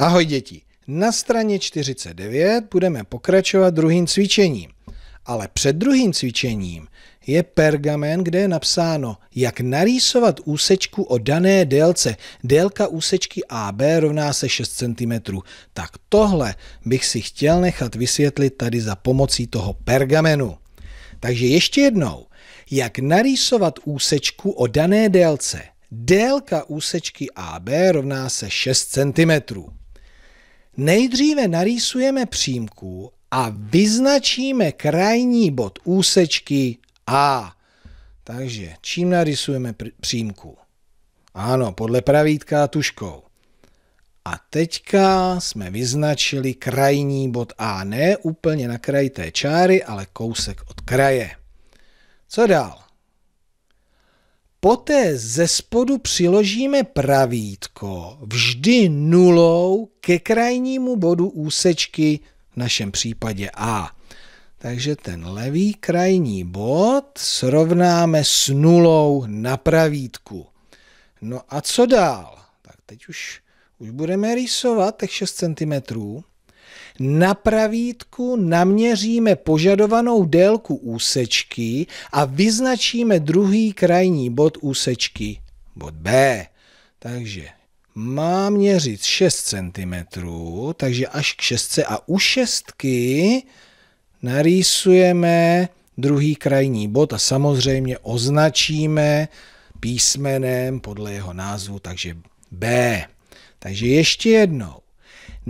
Ahoj děti, na straně 49 budeme pokračovat druhým cvičením. Ale před druhým cvičením je pergamen, kde je napsáno, jak narýsovat úsečku o dané délce. Délka úsečky AB rovná se 6 cm. Tak tohle bych si chtěl nechat vysvětlit tady za pomocí toho pergamenu. Takže ještě jednou, jak narýsovat úsečku o dané délce. Délka úsečky AB rovná se 6 cm. Nejdříve narýsujeme přímku a vyznačíme krajní bod úsečky A. Takže čím narysujeme přímku? Ano, podle pravítka tuškou. A teďka jsme vyznačili krajní bod A, ne úplně na kraji té čáry, ale kousek od kraje. Co dál? Poté ze spodu přiložíme pravítko vždy nulou ke krajnímu bodu úsečky, v našem případě A. Takže ten levý krajní bod srovnáme s nulou na pravítku. No a co dál? Tak teď už, už budeme rýsovat těch 6 cm. Na pravítku naměříme požadovanou délku úsečky a vyznačíme druhý krajní bod úsečky, bod B. Takže má měřit 6 cm, takže až k 6 a u šestky narýsujeme druhý krajní bod a samozřejmě označíme písmenem podle jeho názvu, takže B. Takže ještě jednou.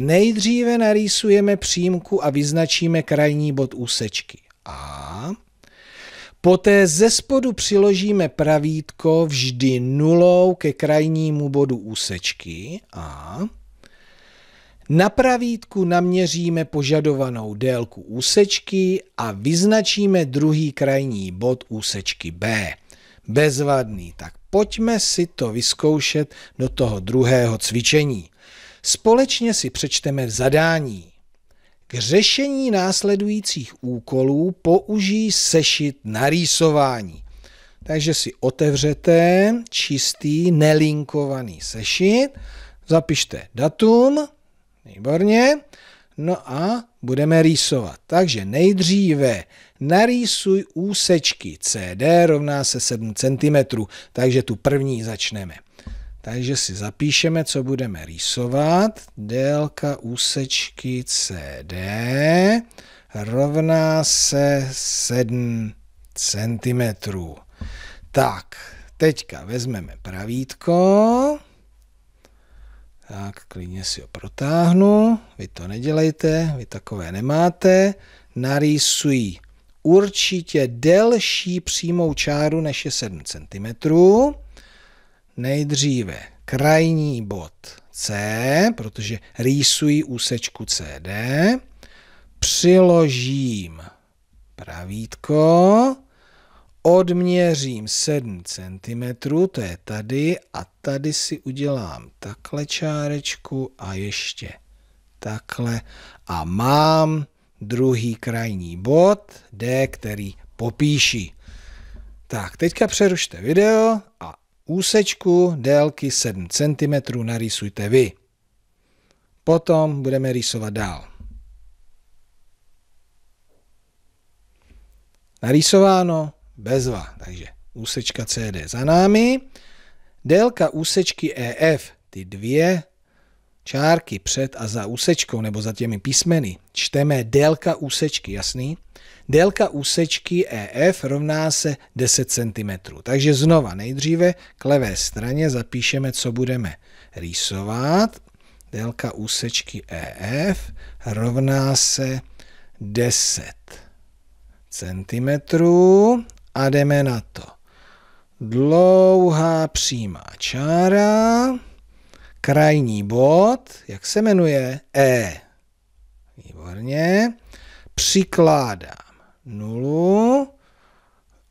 Nejdříve narýsujeme přímku a vyznačíme krajní bod úsečky A. Poté ze spodu přiložíme pravítko vždy nulou ke krajnímu bodu úsečky A. Na pravítku naměříme požadovanou délku úsečky a vyznačíme druhý krajní bod úsečky B. Bezvadný, tak pojďme si to vyzkoušet do toho druhého cvičení. Společně si přečteme zadání. K řešení následujících úkolů použij sešit narýsování. Takže si otevřete čistý nelinkovaný sešit, zapište datum, výborně, no a budeme rýsovat. Takže nejdříve narýsuj úsečky CD rovná se 7 cm, takže tu první začneme. Takže si zapíšeme, co budeme rýsovat. Délka úsečky CD rovná se 7 cm. Tak, teďka vezmeme pravítko. Tak, klidně si ho protáhnu. Vy to nedělejte, vy takové nemáte. Narýsuji určitě delší přímou čáru než je 7 cm nejdříve krajní bod C, protože rýsuji úsečku CD, přiložím pravítko, odměřím 7 cm, to je tady, a tady si udělám takhle čárečku a ještě takhle a mám druhý krajní bod D, který popíši. Tak, teďka přerušte video a Úsečku délky 7 cm narýsujte vy. Potom budeme rýsovat dál. Narýsováno bezva, takže úsečka CD za námi. Délka úsečky EF, ty dvě čárky před a za úsečkou nebo za těmi písmeny čteme délka úsečky, jasný? Délka úsečky EF rovná se 10 cm. Takže znova nejdříve k levé straně zapíšeme, co budeme rýsovat. Délka úsečky EF rovná se 10 cm a jdeme na to. Dlouhá přímá čára krajní bod, jak se jmenuje? E. Výborně. Přikládám nulu,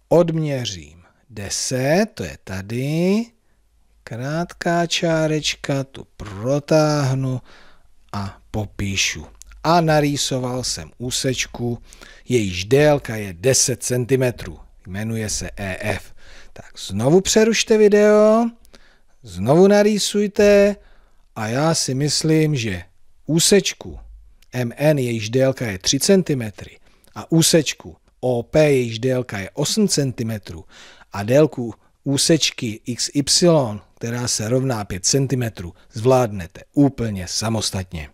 odměřím 10, to je tady, krátká čárečka, tu protáhnu a popíšu. A narýsoval jsem úsečku, jejíž délka je 10 cm. Jmenuje se EF. Tak znovu přerušte video Znovu narýsujte a já si myslím, že úsečku MN, jejíž délka je 3 cm, a úsečku OP, jejíž délka je 8 cm, a délku úsečky XY, která se rovná 5 cm, zvládnete úplně samostatně.